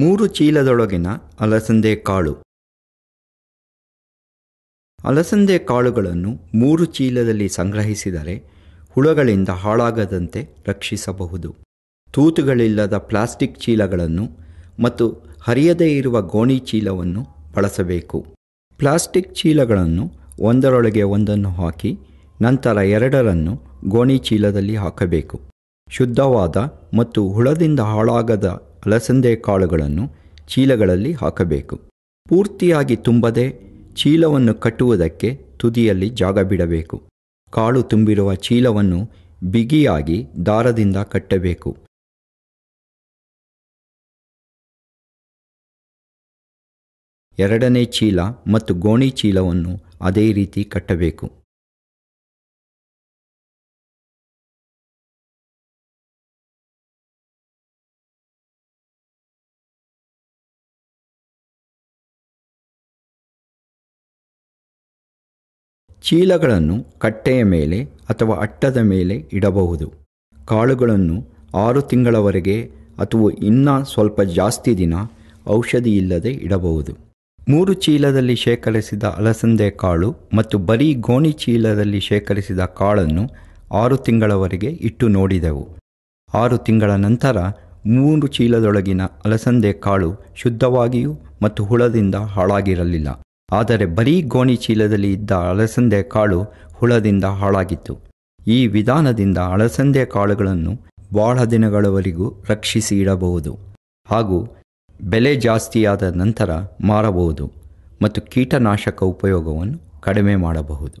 ಮೂರು ಚೀಲದೊಳಗಿನ ಅಲಸಂದೆ ಕಾಳು ಅಲಸಂದೆ ಕಾಳುಗಳನ್ನು ಮೂರು ಚೀಲದಲ್ಲಿ ಸಂಗ್ರಹಿಸಿದರೆ ಹುಳಗಳಿಂದ ಹಾಳಾಗದಂತೆ ರಕ್ಷಿಸಬಹುದು ತೂತುಗಳಿಲ್ಲದ ಪ್ಲಾಸ್ಟಿಕ್ ಚೀಲಗಳನ್ನು ಮತ್ತು ಹರಿಯದೇ ಇರುವ ಗೋಣಿ ಚೀಲವನ್ನು ಬಳಸಬೇಕು ಪ್ಲಾಸ್ಟಿಕ್ ಚೀಲಗಳನ್ನು ಒಂದರೊಳಗೆ ಒಂದನ್ನು ಹಾಕಿ ನಂತರ ಎರಡರನ್ನು ಗೋಣಿ ಚೀಲದಲ್ಲಿ ಹಾಕಬೇಕು ಶುದ್ಧವಾದ ಮತ್ತು ಹುಳದಿಂದ ಹಾಳಾಗದ ಅಲಸಂದೆ ಕಾಳುಗಳನ್ನು ಚೀಲಗಳಲ್ಲಿ ಹಾಕಬೇಕು ಪೂರ್ತಿಯಾಗಿ ತುಂಬದೆ ಚೀಲವನ್ನು ಕಟ್ಟುವುದಕ್ಕೆ ತುದಿಯಲ್ಲಿ ಜಾಗ ಬಿಡಬೇಕು ಕಾಳು ತುಂಬಿರುವ ಚೀಲವನ್ನು ಬಿಗಿಯಾಗಿ ದಾರದಿಂದ ಕಟ್ಟಬೇಕು ಎರಡನೇ ಚೀಲ ಮತ್ತು ಗೋಣಿ ಚೀಲವನ್ನು ಅದೇ ರೀತಿ ಕಟ್ಟಬೇಕು ಚೀಲಗಳನ್ನು ಕಟ್ಟೆಯ ಮೇಲೆ ಅಥವಾ ಅಟ್ಟದ ಮೇಲೆ ಇಡಬಹುದು ಕಾಳುಗಳನ್ನು ಆರು ತಿಂಗಳವರೆಗೆ ಅಥವಾ ಇನ್ನೂ ಸ್ವಲ್ಪ ಜಾಸ್ತಿ ದಿನ ಔಷಧಿ ಇಲ್ಲದೆ ಇಡಬಹುದು ಮೂರು ಚೀಲದಲ್ಲಿ ಶೇಖರಿಸಿದ ಅಲಸಂದೆ ಕಾಳು ಮತ್ತು ಬರೀ ಗೋಣಿ ಚೀಲದಲ್ಲಿ ಶೇಖರಿಸಿದ ಕಾಳನ್ನು ಆರು ತಿಂಗಳವರೆಗೆ ಇಟ್ಟು ನೋಡಿದೆವು ಆರು ತಿಂಗಳ ನಂತರ ಮೂರು ಚೀಲದೊಳಗಿನ ಅಲಸಂದೆ ಕಾಳು ಶುದ್ಧವಾಗಿಯೂ ಮತ್ತು ಹುಳದಿಂದ ಹಾಳಾಗಿರಲಿಲ್ಲ ಆದರೆ ಬರೀ ಗೋಣಿ ಚೀಲದಲ್ಲಿ ಇದ್ದ ಅಲಸಂದೆ ಕಾಳು ಹುಳದಿಂದ ಹಾಳಾಗಿತ್ತು ಈ ವಿಧಾನದಿಂದ ಅಲಸಂದೆ ಕಾಳುಗಳನ್ನು ಬಹಳ ದಿನಗಳವರೆಗೂ ರಕ್ಷಿಸಿ ಇಡಬಹುದು ಹಾಗೂ ಬೆಲೆ ಜಾಸ್ತಿಯಾದ ನಂತರ ಮಾರಬಹುದು ಮತ್ತು ಕೀಟನಾಶಕ ಉಪಯೋಗವನ್ನು ಕಡಿಮೆ ಮಾಡಬಹುದು